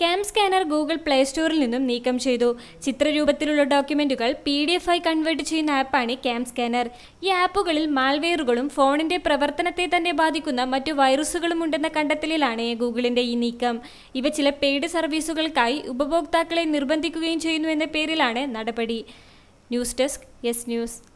cam scanner Google play സ്റ്റോറിൽ നിന്നും നീക്കം ചെയ്തു ചിത്രരൂപത്തിലുള്ള ഡോക്യുമെന്റുകൾ പി ഡി എഫ് ആയി കൺവേർട്ട് ചെയ്യുന്ന ആപ്പാണ് ക്യാം സ്കാനർ ഈ ആപ്പുകളിൽ മാൾവെയറുകളും ഫോണിന്റെ പ്രവർത്തനത്തെ തന്നെ ബാധിക്കുന്ന മറ്റു വൈറസുകളും ഉണ്ടെന്ന കണ്ടെത്തലിലാണ് ഗൂഗിളിന്റെ ഈ നീക്കം ഇവ ചില പെയ്ഡ് സർവീസുകൾക്കായി ഉപഭോക്താക്കളെ നിർബന്ധിക്കുകയും ചെയ്യുന്നു എന്ന പേരിലാണ് നടപടി ന്യൂസ് ഡെസ്ക് യെസ് ന്യൂസ്